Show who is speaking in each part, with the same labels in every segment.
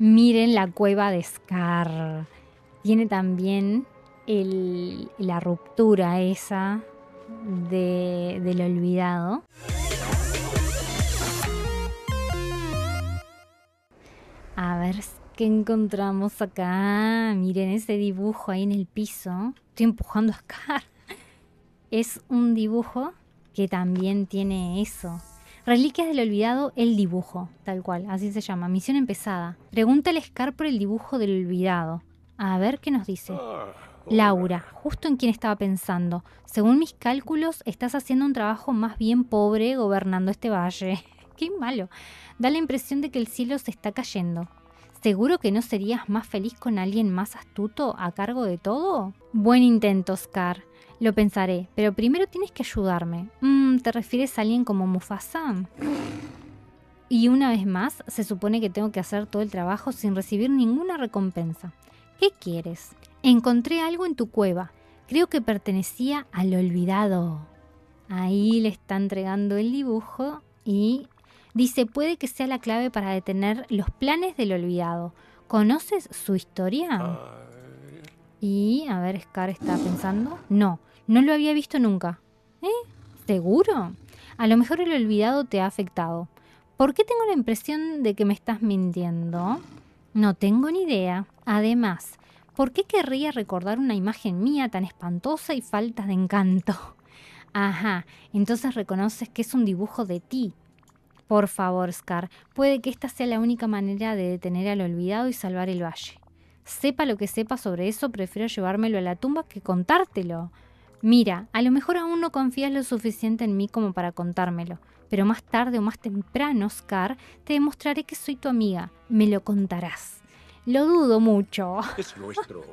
Speaker 1: Miren la cueva de Scar. Tiene también la ruptura esa de, del olvidado. A ver qué encontramos acá. Miren ese dibujo ahí en el piso. Estoy empujando a Scar. Es un dibujo que también tiene eso. Reliquias del Olvidado, el dibujo, tal cual, así se llama. Misión empezada. Pregúntale a Scar por el dibujo del olvidado. A ver qué nos dice. Ah, Laura, justo en quien estaba pensando. Según mis cálculos, estás haciendo un trabajo más bien pobre gobernando este valle. qué malo. Da la impresión de que el cielo se está cayendo. ¿Seguro que no serías más feliz con alguien más astuto a cargo de todo? Buen intento, Scar. Lo pensaré, pero primero tienes que ayudarme. Mm, ¿Te refieres a alguien como Mufasa? Y una vez más, se supone que tengo que hacer todo el trabajo sin recibir ninguna recompensa. ¿Qué quieres? Encontré algo en tu cueva. Creo que pertenecía al olvidado. Ahí le está entregando el dibujo y dice puede que sea la clave para detener los planes del olvidado. ¿Conoces su historia? Ah. Y a ver, Scar está pensando. No, no lo había visto nunca. ¿Eh? ¿Seguro? A lo mejor el olvidado te ha afectado. ¿Por qué tengo la impresión de que me estás mintiendo? No tengo ni idea. Además, ¿por qué querría recordar una imagen mía tan espantosa y falta de encanto? Ajá, entonces reconoces que es un dibujo de ti. Por favor, Scar, puede que esta sea la única manera de detener al olvidado y salvar el valle. Sepa lo que sepa sobre eso, prefiero llevármelo a la tumba que contártelo. Mira, a lo mejor aún no confías lo suficiente en mí como para contármelo, pero más tarde o más temprano, Oscar, te demostraré que soy tu amiga. Me lo contarás. Lo dudo mucho. Es nuestro.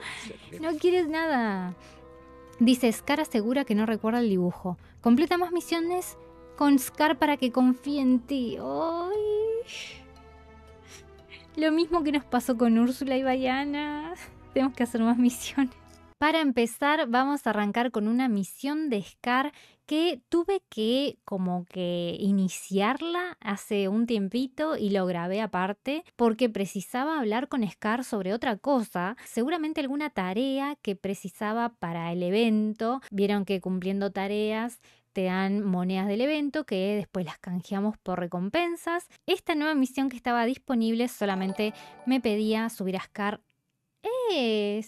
Speaker 1: no quieres nada. Dice, Scar asegura que no recuerda el dibujo. Completa más misiones con Scar para que confíe en ti. Lo mismo que nos pasó con Úrsula y Bayana. Tenemos que hacer más misiones. Para empezar, vamos a arrancar con una misión de Scar que tuve que como que iniciarla hace un tiempito y lo grabé aparte porque precisaba hablar con Scar sobre otra cosa, seguramente alguna tarea que precisaba para el evento. Vieron que cumpliendo tareas te dan monedas del evento que después las canjeamos por recompensas. Esta nueva misión que estaba disponible solamente me pedía subir a Scar ¡eh!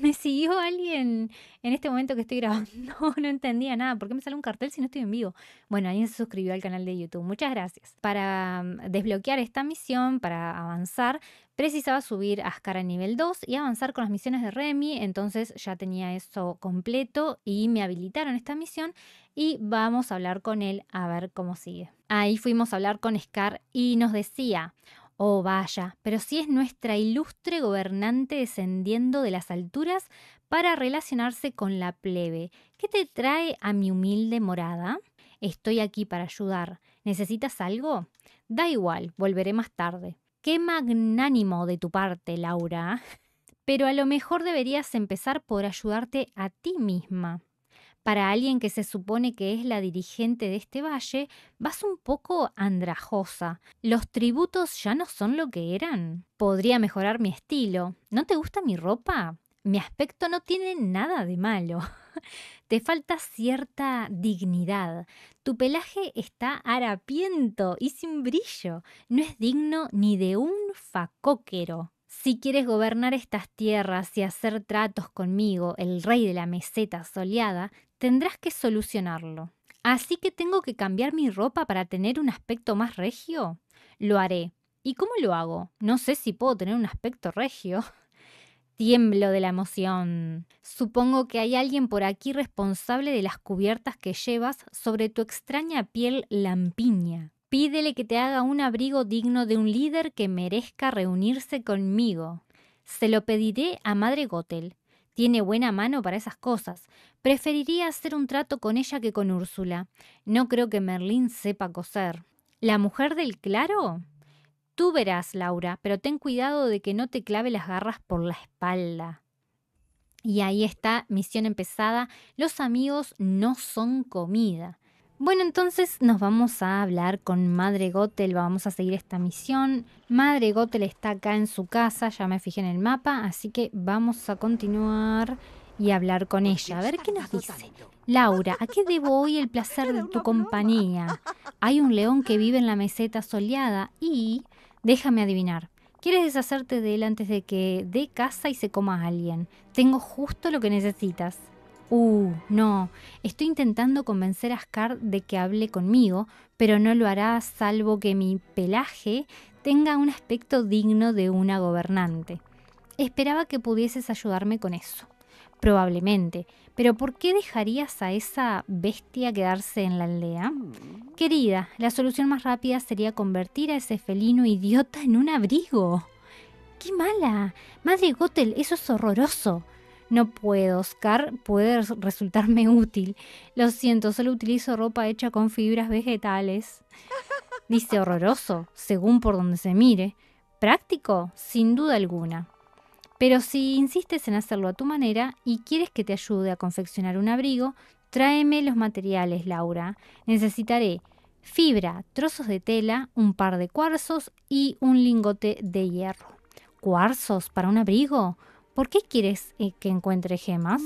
Speaker 1: me siguió alguien en este momento que estoy grabando. No entendía nada. ¿Por qué me sale un cartel si no estoy en vivo? Bueno, alguien se suscribió al canal de YouTube. Muchas gracias. Para mm, desbloquear esta misión, para avanzar, precisaba subir a Scar a nivel 2 y avanzar con las misiones de Remy. Entonces ya tenía eso completo y me habilitaron esta misión. Y vamos a hablar con él a ver cómo sigue. Ahí fuimos a hablar con Scar y nos decía, Oh, vaya, pero si es nuestra ilustre gobernante descendiendo de las alturas para relacionarse con la plebe. ¿Qué te trae a mi humilde morada? Estoy aquí para ayudar. ¿Necesitas algo? Da igual, volveré más tarde. Qué magnánimo de tu parte, Laura. Pero a lo mejor deberías empezar por ayudarte a ti misma para alguien que se supone que es la dirigente de este valle, vas un poco andrajosa. Los tributos ya no son lo que eran. Podría mejorar mi estilo. ¿No te gusta mi ropa? Mi aspecto no tiene nada de malo. te falta cierta dignidad. Tu pelaje está harapiento y sin brillo. No es digno ni de un facóquero. Si quieres gobernar estas tierras y hacer tratos conmigo, el rey de la meseta soleada, tendrás que solucionarlo. Así que tengo que cambiar mi ropa para tener un aspecto más regio. Lo haré. ¿Y cómo lo hago? No sé si puedo tener un aspecto regio. Tiemblo de la emoción. Supongo que hay alguien por aquí responsable de las cubiertas que llevas sobre tu extraña piel lampiña. Pídele que te haga un abrigo digno de un líder que merezca reunirse conmigo. Se lo pediré a Madre Gotel. Tiene buena mano para esas cosas. Preferiría hacer un trato con ella que con Úrsula. No creo que Merlín sepa coser. ¿La mujer del claro? Tú verás, Laura, pero ten cuidado de que no te clave las garras por la espalda. Y ahí está, misión empezada. Los amigos no son comida. Bueno, entonces nos vamos a hablar con Madre Gotel, vamos a seguir esta misión. Madre Gotel está acá en su casa, ya me fijé en el mapa, así que vamos a continuar y hablar con ella. A ver qué nos dice. Laura, ¿a qué debo hoy el placer de tu compañía? Hay un león que vive en la meseta soleada y... Déjame adivinar. Quieres deshacerte de él antes de que dé casa y se coma a alguien. Tengo justo lo que necesitas. Uh, no, estoy intentando convencer a Scar de que hable conmigo, pero no lo hará salvo que mi pelaje tenga un aspecto digno de una gobernante. Esperaba que pudieses ayudarme con eso. Probablemente, pero ¿por qué dejarías a esa bestia quedarse en la aldea? Querida, la solución más rápida sería convertir a ese felino idiota en un abrigo. ¡Qué mala! Madre Gothel, eso es horroroso. No puedo, Oscar, puede resultarme útil. Lo siento, solo utilizo ropa hecha con fibras vegetales. Dice horroroso, según por donde se mire. Práctico, sin duda alguna. Pero si insistes en hacerlo a tu manera y quieres que te ayude a confeccionar un abrigo, tráeme los materiales, Laura. Necesitaré fibra, trozos de tela, un par de cuarzos y un lingote de hierro. ¿Cuarzos para un abrigo? ¿por qué quieres eh, que encuentre gemas?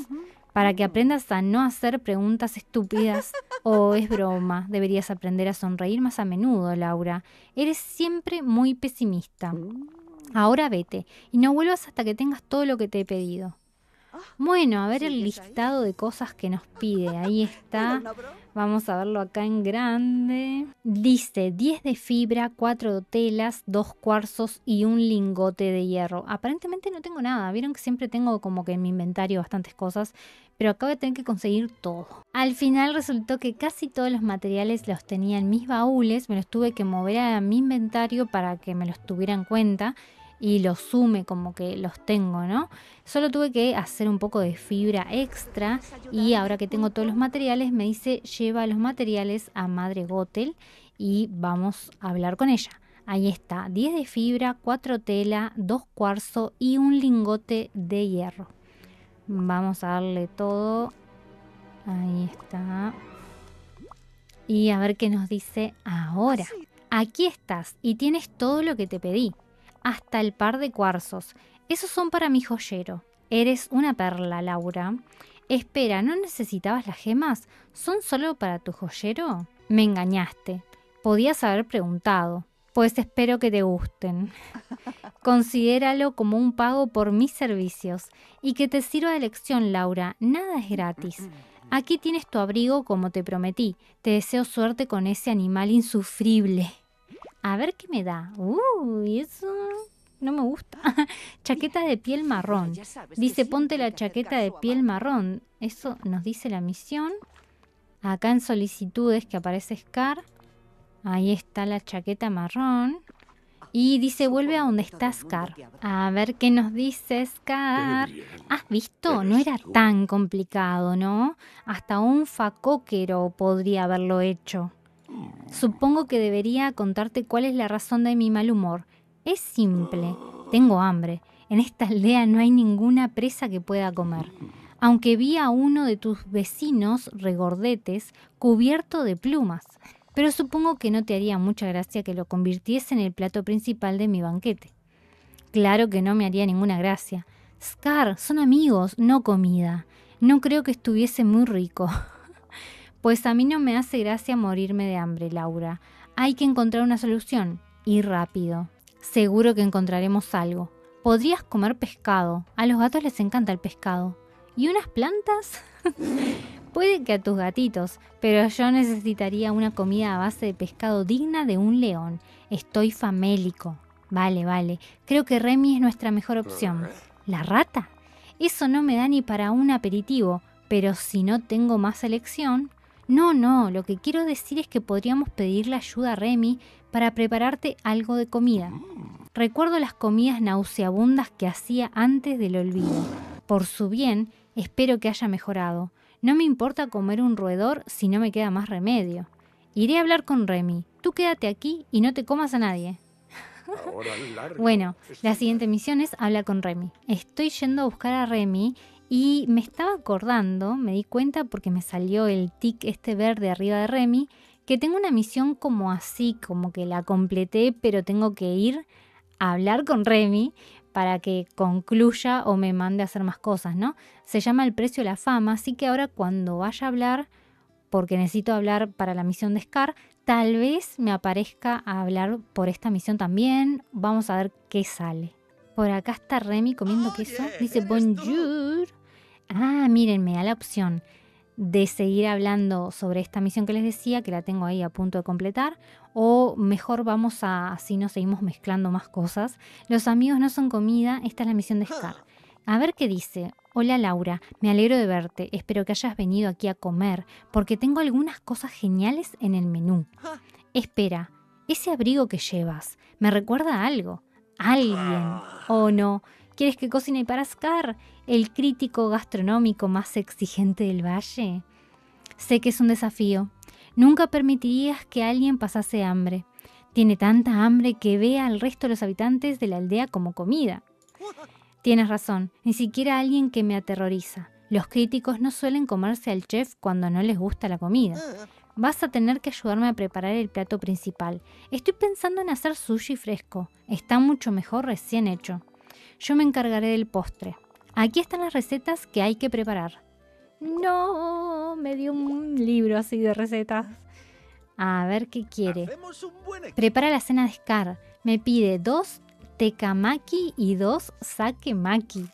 Speaker 1: Para que mm. aprendas a no hacer preguntas estúpidas o es broma. Deberías aprender a sonreír más a menudo, Laura. Eres siempre muy pesimista. Mm. Ahora vete y no vuelvas hasta que tengas todo lo que te he pedido. Ah, bueno, a ver el listado de cosas que nos pide. Ahí está. Vamos a verlo acá en grande. Dice 10 de fibra, 4 telas, 2 cuarzos y un lingote de hierro. Aparentemente no tengo nada. Vieron que siempre tengo como que en mi inventario bastantes cosas. Pero acabo de tener que conseguir todo. Al final resultó que casi todos los materiales los tenía en mis baúles. Me los tuve que mover a mi inventario para que me los tuviera cuenta y los sume como que los tengo, ¿no? Solo tuve que hacer un poco de fibra extra y ahora que tengo todos los materiales me dice lleva los materiales a Madre Gotel y vamos a hablar con ella. Ahí está, 10 de fibra, 4 tela, 2 cuarzo y un lingote de hierro. Vamos a darle todo. Ahí está. Y a ver qué nos dice ahora. Aquí estás y tienes todo lo que te pedí hasta el par de cuarzos. Esos son para mi joyero. Eres una perla, Laura. Espera, ¿no necesitabas las gemas? ¿Son solo para tu joyero? Me engañaste. Podías haber preguntado. Pues espero que te gusten. Considéralo como un pago por mis servicios y que te sirva de lección, Laura. Nada es gratis. Aquí tienes tu abrigo como te prometí. Te deseo suerte con ese animal insufrible. A ver qué me da. Uy, eso no me gusta. chaqueta de piel marrón. Dice, ponte la chaqueta de piel marrón. Eso nos dice la misión. Acá en solicitudes que aparece Scar. Ahí está la chaqueta marrón. Y ah, dice, vuelve a donde está Scar. A ver qué nos dice Scar. ¿Has visto? No era tan complicado, ¿no? Hasta un facóquero podría haberlo hecho. Supongo que debería contarte cuál es la razón de mi mal humor. Es simple. Tengo hambre. En esta aldea no hay ninguna presa que pueda comer. Aunque vi a uno de tus vecinos regordetes cubierto de plumas. Pero supongo que no te haría mucha gracia que lo convirtiese en el plato principal de mi banquete. Claro que no me haría ninguna gracia. Scar, son amigos, no comida. No creo que estuviese muy rico. Pues a mí no me hace gracia morirme de hambre, Laura. Hay que encontrar una solución. Y rápido. Seguro que encontraremos algo. Podrías comer pescado. A los gatos les encanta el pescado. ¿Y unas plantas? Puede que a tus gatitos, pero yo necesitaría una comida a base de pescado digna de un león. Estoy famélico. Vale, vale. Creo que Remy es nuestra mejor opción. ¿La rata? Eso no me da ni para un aperitivo, pero si no tengo más elección, no, no, lo que quiero decir es que podríamos pedirle ayuda a Remy para prepararte algo de comida. Recuerdo las comidas nauseabundas que hacía antes del olvido. Por su bien, espero que haya mejorado. No me importa comer un roedor si no me queda más remedio. Iré a hablar con Remy. Tú quédate aquí y no te comas a nadie. bueno, la siguiente misión es habla con Remy. Estoy yendo a buscar a Remy y me estaba acordando, me di cuenta porque me salió el tic este verde arriba de Remy, que tengo una misión como así, como que la completé, pero tengo que ir a hablar con Remy para que concluya o me mande a hacer más cosas, ¿no? Se llama El precio de la fama, así que ahora cuando vaya a hablar, porque necesito hablar para la misión de Scar, tal vez me aparezca a hablar por esta misión también. Vamos a ver qué sale. Por acá está Remy comiendo oh, queso. Dice bonjour. Ah, miren, me da la opción de seguir hablando sobre esta misión que les decía, que la tengo ahí a punto de completar, o mejor vamos a, así nos seguimos mezclando más cosas. Los amigos no son comida, esta es la misión de Scar. A ver qué dice. Hola Laura, me alegro de verte, espero que hayas venido aquí a comer, porque tengo algunas cosas geniales en el menú. Espera, ese abrigo que llevas, ¿me recuerda algo? ¿Alguien? ¿O oh, no? ¿Quieres que cocine para Scar? el crítico gastronómico más exigente del valle? Sé que es un desafío. Nunca permitirías que alguien pasase hambre. Tiene tanta hambre que ve al resto de los habitantes de la aldea como comida. Tienes razón, ni siquiera alguien que me aterroriza. Los críticos no suelen comerse al chef cuando no les gusta la comida. Vas a tener que ayudarme a preparar el plato principal. Estoy pensando en hacer sushi fresco. Está mucho mejor recién hecho. Yo me encargaré del postre. Aquí están las recetas que hay que preparar. No, me dio un libro así de recetas. A ver qué quiere. Prepara la cena de Scar. Me pide dos tekamaki y dos sakemaki.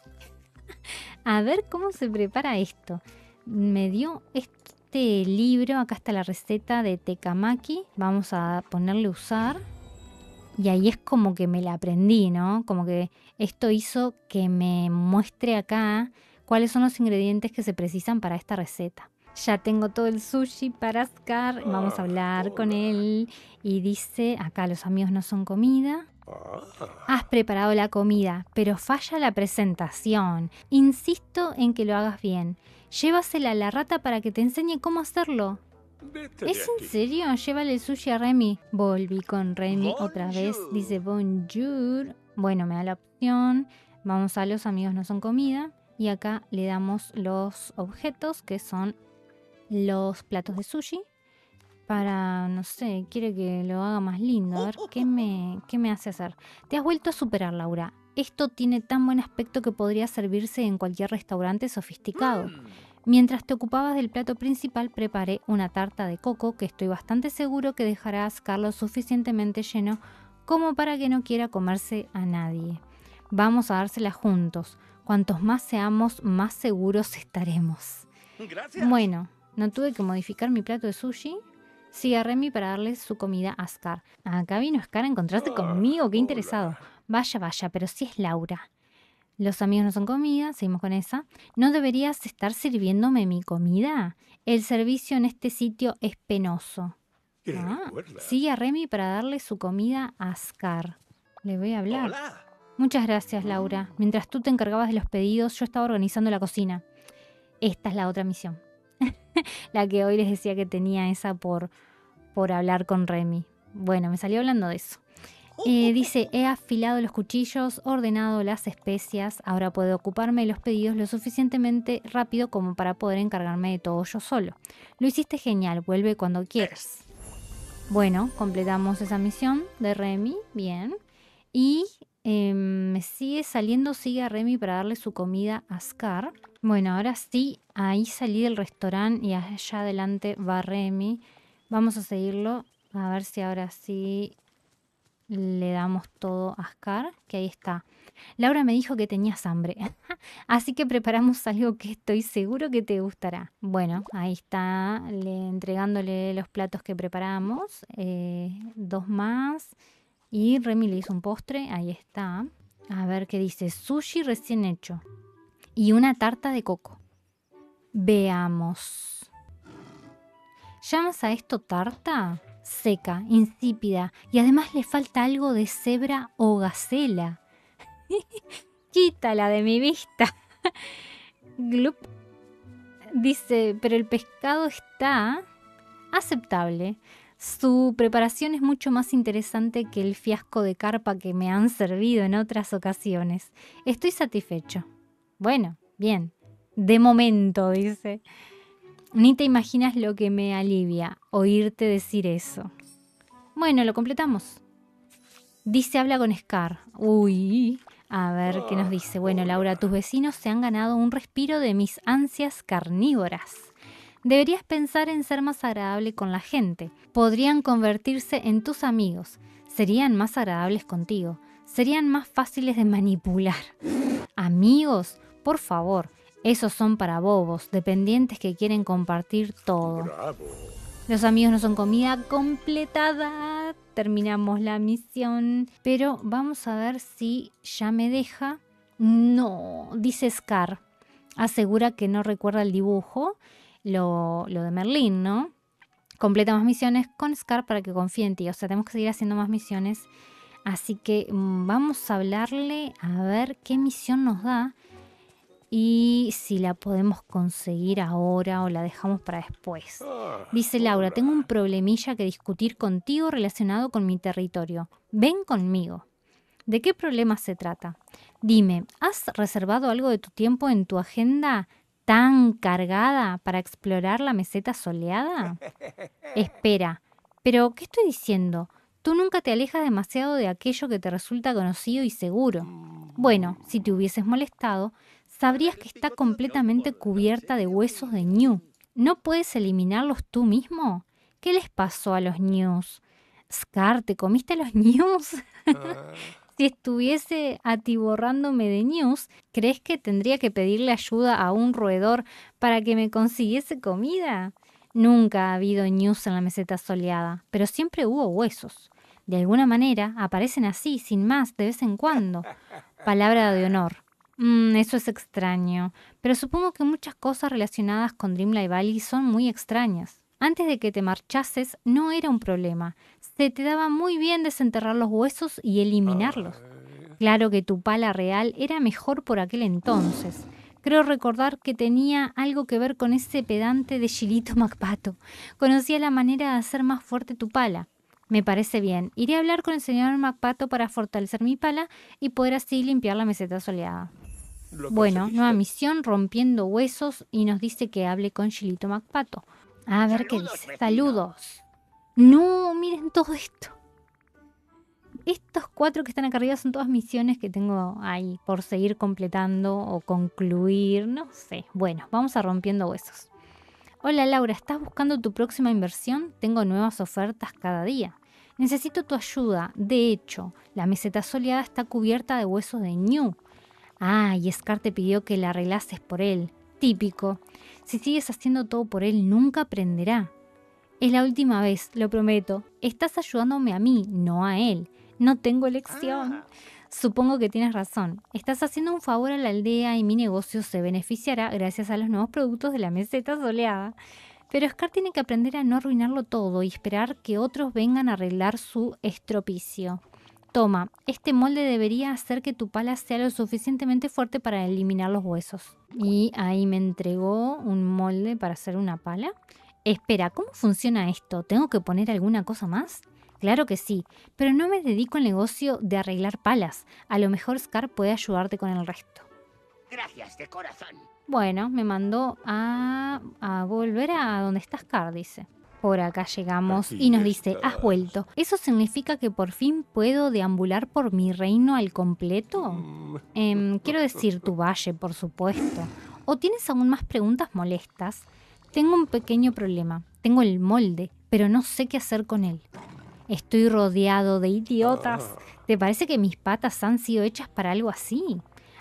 Speaker 1: A ver cómo se prepara esto. Me dio este libro. Acá está la receta de tekamaki. Vamos a ponerle usar. Y ahí es como que me la aprendí, ¿no? Como que esto hizo que me muestre acá cuáles son los ingredientes que se precisan para esta receta. Ya tengo todo el sushi para Ascar, ah, vamos a hablar con él. Y dice, acá los amigos no son comida. Ah. Has preparado la comida, pero falla la presentación. Insisto en que lo hagas bien. Llévasela a la rata para que te enseñe cómo hacerlo. ¿Es en serio? Llévale el sushi a Remy. Volví con Remy otra vez. Dice bonjour. Bueno, me da la opción. Vamos a los amigos no son comida. Y acá le damos los objetos que son los platos de sushi. Para, no sé, quiere que lo haga más lindo. A ver, ¿qué me, qué me hace hacer? Te has vuelto a superar, Laura. Esto tiene tan buen aspecto que podría servirse en cualquier restaurante sofisticado. Mm. Mientras te ocupabas del plato principal, preparé una tarta de coco que estoy bastante seguro que dejará a suficientemente lleno como para que no quiera comerse a nadie. Vamos a dársela juntos. Cuantos más seamos, más seguros estaremos. Bueno, no tuve que modificar mi plato de sushi. Sí, a para darle su comida a Scar. Acá vino Scar a encontrarse ah, conmigo, qué interesado. Vaya, vaya, pero si es Laura. Los amigos no son comida, seguimos con esa. ¿No deberías estar sirviéndome mi comida? El servicio en este sitio es penoso. Ah, sigue a Remy para darle su comida a Ascar. Le voy a hablar. Muchas gracias, Laura. Mientras tú te encargabas de los pedidos, yo estaba organizando la cocina. Esta es la otra misión. la que hoy les decía que tenía esa por, por hablar con Remy. Bueno, me salió hablando de eso. Eh, dice, he afilado los cuchillos, ordenado las especias, ahora puedo ocuparme de los pedidos lo suficientemente rápido como para poder encargarme de todo yo solo. Lo hiciste genial, vuelve cuando quieras. Bueno, completamos esa misión de Remy, bien. Y em, me sigue saliendo, sigue a Remy para darle su comida a Scar. Bueno, ahora sí, ahí salí del restaurante y allá adelante va Remy. Vamos a seguirlo, a ver si ahora sí le damos todo a Scar, que ahí está. Laura me dijo que tenía hambre, así que preparamos algo que estoy seguro que te gustará. Bueno, ahí está, entregándole los platos que preparamos, eh, dos más, y Remy le hizo un postre, ahí está. A ver qué dice, sushi recién hecho y una tarta de coco. Veamos. ¿Llamas a esto tarta? seca, insípida y además le falta algo de cebra o gacela. Quítala de mi vista. Glup. Dice, pero el pescado está aceptable. Su preparación es mucho más interesante que el fiasco de carpa que me han servido en otras ocasiones. Estoy satisfecho. Bueno, bien. De momento, dice. Ni te imaginas lo que me alivia oírte decir eso. Bueno, lo completamos. Dice, habla con Scar. Uy, a ver qué nos dice. Bueno, Laura, tus vecinos se han ganado un respiro de mis ansias carnívoras. Deberías pensar en ser más agradable con la gente. Podrían convertirse en tus amigos. Serían más agradables contigo. Serían más fáciles de manipular. Amigos, por favor, esos son para bobos, dependientes que quieren compartir todo. Los amigos no son comida completada. Terminamos la misión. Pero vamos a ver si ya me deja. No, dice Scar. Asegura que no recuerda el dibujo. Lo, lo de Merlín, ¿no? Completa más misiones con Scar para que confíe en ti. O sea, tenemos que seguir haciendo más misiones. Así que mm, vamos a hablarle a ver qué misión nos da y si la podemos conseguir ahora o la dejamos para después. Ah, Dice Laura, tengo un problemilla que discutir contigo relacionado con mi territorio. Ven conmigo. ¿De qué problema se trata? Dime, ¿has reservado algo de tu tiempo en tu agenda tan cargada para explorar la meseta soleada? Espera, pero ¿qué estoy diciendo? Tú nunca te alejas demasiado de aquello que te resulta conocido y seguro. Mm. Bueno, si te hubieses molestado, sabrías que está completamente cubierta de huesos de ñu. ¿No puedes eliminarlos tú mismo? ¿Qué les pasó a los ñus? Scar, ¿te comiste los ñus? Ah. si estuviese atiborrándome de ñus, ¿crees que tendría que pedirle ayuda a un roedor para que me consiguiese comida? Nunca ha habido ñus en la meseta soleada, pero siempre hubo huesos. De alguna manera aparecen así, sin más, de vez en cuando. Palabra de honor. Mm, eso es extraño, pero supongo que muchas cosas relacionadas con Dreamlight Valley son muy extrañas. Antes de que te marchases no era un problema. Se te daba muy bien desenterrar los huesos y eliminarlos. Ah, eh. Claro que tu pala real era mejor por aquel entonces. Creo recordar que tenía algo que ver con ese pedante de Chilito Macpato. Conocía la manera de hacer más fuerte tu pala. Me parece bien. Iré a hablar con el señor MacPato para fortalecer mi pala y poder así limpiar la meseta soleada. bueno, nueva misión, rompiendo huesos, y nos dice que hable con Chilito MacPato. A ver qué dice. Saludos. No, miren todo esto. Estos cuatro que están acá arriba son todas misiones que tengo ahí por seguir completando o concluir, no sé. Bueno, vamos a rompiendo huesos. Hola Laura, ¿estás buscando tu próxima inversión? Tengo nuevas ofertas cada día. Necesito tu ayuda. De hecho, la meseta soleada está cubierta de huesos de ñu. Ah, y Scar te pidió que la arreglases por él. Típico. Si sigues haciendo todo por él, nunca aprenderá. Es la última vez, lo prometo. Estás ayudándome a mí, no a él. No tengo elección. Ah. Supongo que tienes razón. Estás haciendo un favor a la aldea y mi negocio se beneficiará gracias a los nuevos productos de la meseta soleada. Pero Scar tiene que aprender a no arruinarlo todo y esperar que otros vengan a arreglar su estropicio. Toma, este molde debería hacer que tu pala sea lo suficientemente fuerte para eliminar los huesos. Y ahí me entregó un molde para hacer una pala. Espera, ¿cómo funciona esto? ¿Tengo que poner alguna cosa más? Claro que sí, pero no me dedico al negocio de arreglar palas. A lo mejor Scar puede ayudarte con el resto. Gracias de corazón. Bueno, me mandó a, a volver a donde está Scar, dice. Por acá llegamos y nos dice, has vuelto. ¿Eso significa que por fin puedo deambular por mi reino al completo? Mm. Em, quiero decir, tu valle, por supuesto. ¿O tienes aún más preguntas molestas? Tengo un pequeño problema. Tengo el molde, pero no sé qué hacer con él estoy rodeado de idiotas. Ah. ¿Te parece que mis patas han sido hechas para algo así?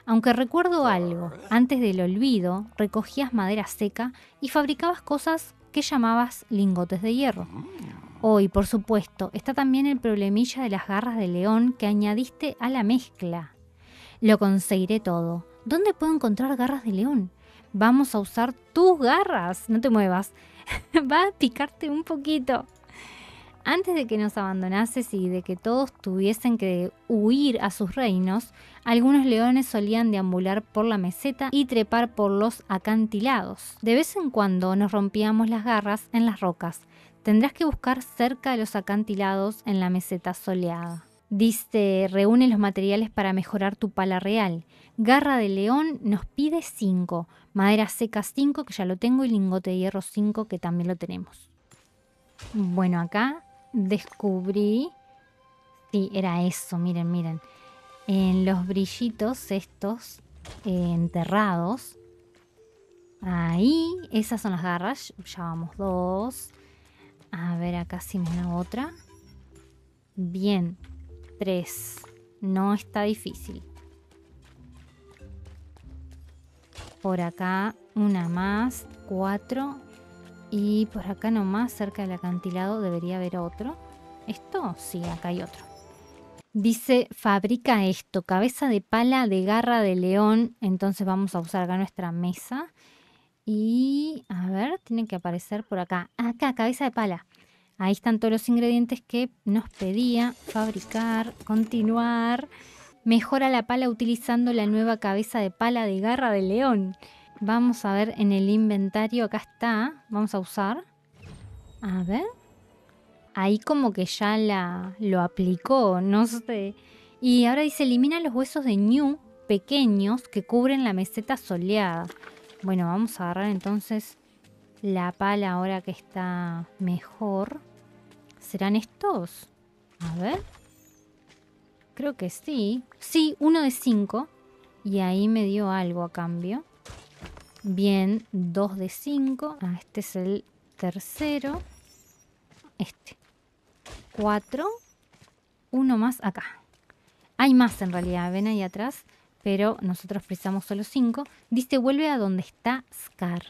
Speaker 1: Aunque recuerdo ah. algo, antes del olvido recogías madera seca y fabricabas cosas que llamabas lingotes de hierro. Mm. Hoy, por supuesto, está también el problemilla de las garras de león que añadiste a la mezcla. Lo conseguiré todo. ¿Dónde puedo encontrar garras de león? Vamos a usar tus garras, no te muevas. Va a picarte un poquito. Antes de que nos abandonases y de que todos tuviesen que huir a sus reinos, algunos leones solían deambular por la meseta y trepar por los acantilados. De vez en cuando nos rompíamos las garras en las rocas. Tendrás que buscar cerca de los acantilados en la meseta soleada. Diste, reúne los materiales para mejorar tu pala real. Garra de león nos pide 5, madera seca 5, que ya lo tengo, y lingote de hierro 5, que también lo tenemos. Bueno, acá descubrí, si, era eso, miren, miren, en los brillitos estos eh, enterrados, ahí, esas son las garras, ya vamos dos, a ver acá si una otra, bien, tres, no está difícil. Por acá una más, cuatro, y por acá nomás, cerca del acantilado, debería haber otro. ¿Esto? Sí, acá hay otro. Dice, fabrica esto, cabeza de pala de garra de león. Entonces vamos a usar acá nuestra mesa. Y a ver, tiene que aparecer por acá. Acá, cabeza de pala. Ahí están todos los ingredientes que nos pedía. Fabricar, continuar. Mejora la pala utilizando la nueva cabeza de pala de garra de león. Vamos a ver en el inventario, acá está, vamos a usar. A ver. Ahí como que ya la, lo aplicó, no sé. Y ahora dice, elimina los huesos de Ñu pequeños que cubren la meseta soleada. Bueno, vamos a agarrar entonces la pala ahora que está mejor. ¿Serán estos? A ver. Creo que sí. Sí, uno de cinco. Y ahí me dio algo a cambio. Bien, 2 de 5. Ah, este es el tercero. Este. 4. Uno más acá. Hay más en realidad, ven ahí atrás. Pero nosotros precisamos solo 5. Dice, vuelve a donde está Scar.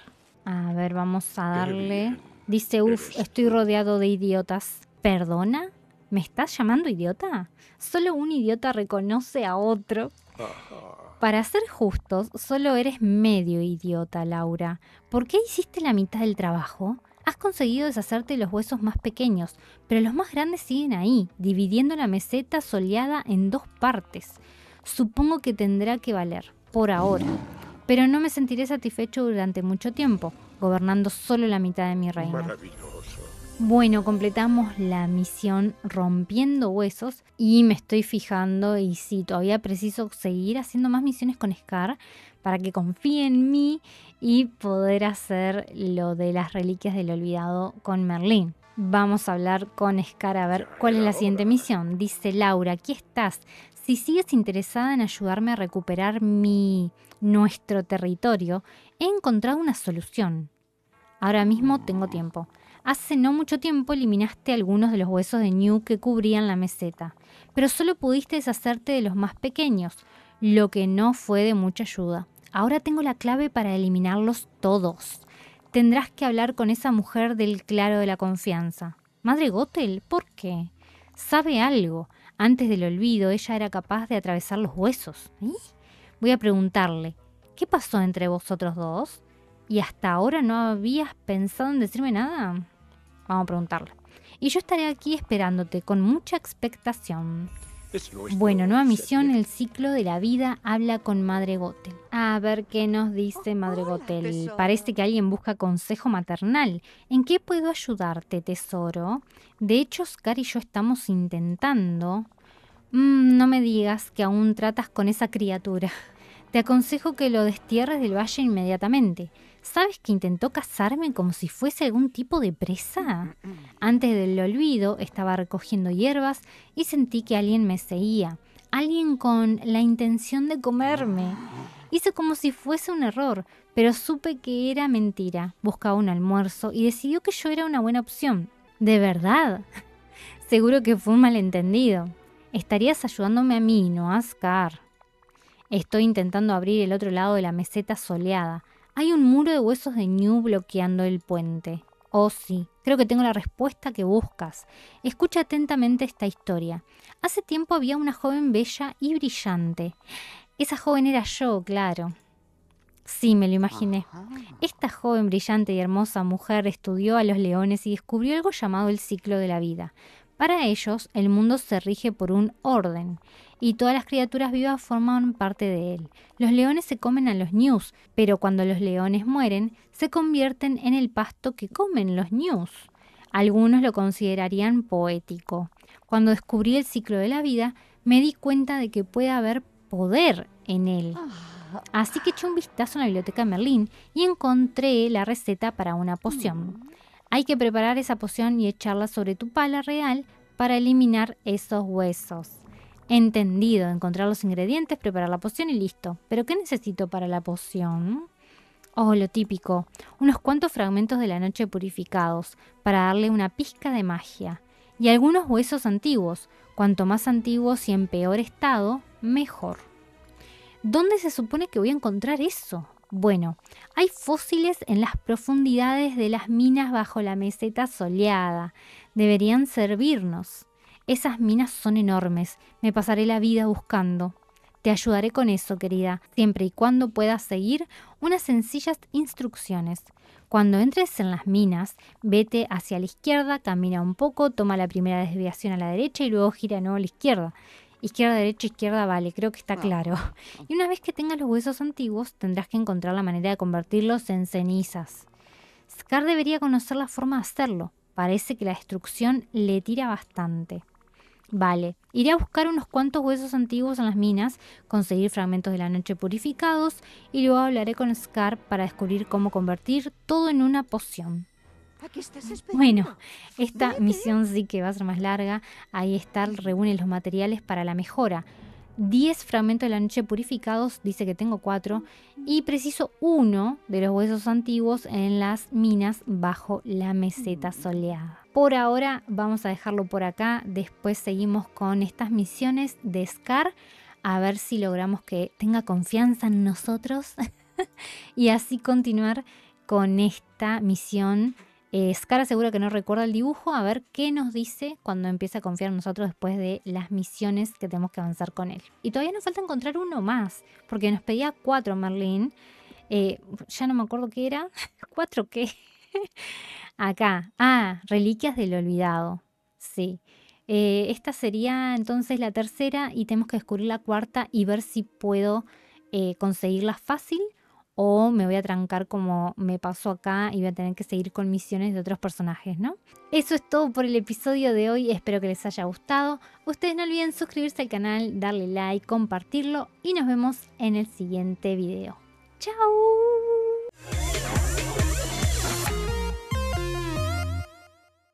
Speaker 1: A ver, vamos a darle. Dice, uff, estoy rodeado de idiotas. ¿Perdona? ¿Me estás llamando idiota? Solo un idiota reconoce a otro. Para ser justos, solo eres medio idiota, Laura. ¿Por qué hiciste la mitad del trabajo? Has conseguido deshacerte los huesos más pequeños, pero los más grandes siguen ahí, dividiendo la meseta soleada en dos partes. Supongo que tendrá que valer, por ahora. Pero no me sentiré satisfecho durante mucho tiempo, gobernando solo la mitad de mi reino. Bueno, completamos la misión rompiendo huesos y me estoy fijando y si todavía preciso seguir haciendo más misiones con Scar para que confíe en mí y poder hacer lo de las reliquias del olvidado con Merlín. Vamos a hablar con Scar a ver cuál es la siguiente misión. Dice Laura, aquí estás. Si sigues interesada en ayudarme a recuperar mi nuestro territorio, he encontrado una solución. Ahora mismo tengo tiempo. Hace no mucho tiempo eliminaste algunos de los huesos de New que cubrían la meseta, pero solo pudiste deshacerte de los más pequeños, lo que no fue de mucha ayuda. Ahora tengo la clave para eliminarlos todos. Tendrás que hablar con esa mujer del claro de la confianza. Madre Gotel, ¿por qué? Sabe algo. Antes del olvido, ella era capaz de atravesar los huesos. Voy a preguntarle, ¿qué pasó entre vosotros dos? ¿Y hasta ahora no habías pensado en decirme nada? Vamos a preguntarle. Y yo estaré aquí esperándote con mucha expectación. Bueno, nueva misión, el ciclo de la vida habla con Madre Gotel. A ver qué nos dice Madre Gotel. Parece que alguien busca consejo maternal. ¿En qué puedo ayudarte, tesoro? De hecho, Oscar y yo estamos intentando. Mm, no me digas que aún tratas con esa criatura. Te aconsejo que lo destierres del valle inmediatamente. ¿Sabes que intentó casarme como si fuese algún tipo de presa? Mm, mm, mm. Antes del olvido estaba recogiendo hierbas y sentí que alguien me seguía, alguien con la intención de comerme. Ah. Hice como si fuese un error, pero supe que era mentira. Buscaba un almuerzo y decidió que yo era una buena opción. ¿De verdad? Seguro que fue un malentendido. Estarías ayudándome a mí, no a Ascar. Estoy intentando abrir el otro lado de la meseta soleada. Hay un muro de huesos de Ñu bloqueando el puente. Oh sí, creo que tengo la respuesta que buscas. Escucha atentamente esta historia. Hace tiempo había una joven bella y brillante. Esa joven era yo, claro. Sí, me lo imaginé. Esta joven brillante y hermosa mujer estudió a los leones y descubrió algo llamado el ciclo de la vida. Para ellos, el mundo se rige por un orden y todas las criaturas vivas forman parte de él. Los leones se comen a los ñus, pero cuando los leones mueren, se convierten en el pasto que comen los ñus. Algunos lo considerarían poético. Cuando descubrí el ciclo de la vida, me di cuenta de que puede haber poder en él. Así que eché un vistazo a la biblioteca de Merlín y encontré la receta para una poción. Hay que preparar esa poción y echarla sobre tu pala real para eliminar esos huesos entendido, encontrar los ingredientes, preparar la poción y listo. Pero ¿qué necesito para la poción? Oh, lo típico, unos cuantos fragmentos de la noche purificados, para darle una pizca de magia, y algunos huesos antiguos, cuanto más antiguos y en peor estado, mejor. ¿Dónde se supone que voy a encontrar eso? Bueno, hay fósiles en las profundidades de las minas bajo la meseta soleada. Deberían servirnos. Esas minas son enormes, me pasaré la vida buscando. Te ayudaré con eso, querida, siempre y cuando puedas seguir unas sencillas instrucciones. Cuando entres en las minas, vete hacia la izquierda, camina un poco, toma la primera desviación a la derecha y luego gira de nuevo a la izquierda. Izquierda, derecha, izquierda, vale, creo que está ah. claro. Y una vez que tengas los huesos antiguos, tendrás que encontrar la manera de convertirlos en cenizas. Scar debería conocer la forma de hacerlo. Parece que la destrucción le tira bastante. Vale, iré a buscar unos cuantos huesos antiguos en las minas, conseguir fragmentos de la noche purificados y luego hablaré con Scar para descubrir cómo convertir todo en una poción. Bueno, esta misión sí que va a ser más larga. Ahí está, reúne los materiales para la mejora, 10 fragmentos de la noche purificados, dice que tengo 4, y preciso uno de los huesos antiguos en las minas bajo la meseta mm. soleada. Por ahora vamos a dejarlo por acá, después seguimos con estas misiones de Scar, a ver si logramos que tenga confianza en nosotros y así continuar con esta misión eh, Scar seguro que no recuerda el dibujo, a ver qué nos dice cuando empieza a confiar en nosotros después de las misiones que tenemos que avanzar con él. Y todavía nos falta encontrar uno más, porque nos pedía cuatro, Marlene. Eh, ya no me acuerdo qué era. ¿Cuatro qué? Acá. Ah, Reliquias del Olvidado. Sí. Eh, esta sería entonces la tercera y tenemos que descubrir la cuarta y ver si puedo conseguirla fácil o me voy a trancar como me pasó acá y voy a tener que seguir con misiones de otros personajes, ¿no? Eso es todo por el episodio de hoy, espero que les haya gustado. Ustedes no olviden suscribirse al canal, darle like, compartirlo y nos vemos en el siguiente video. ¡Chao!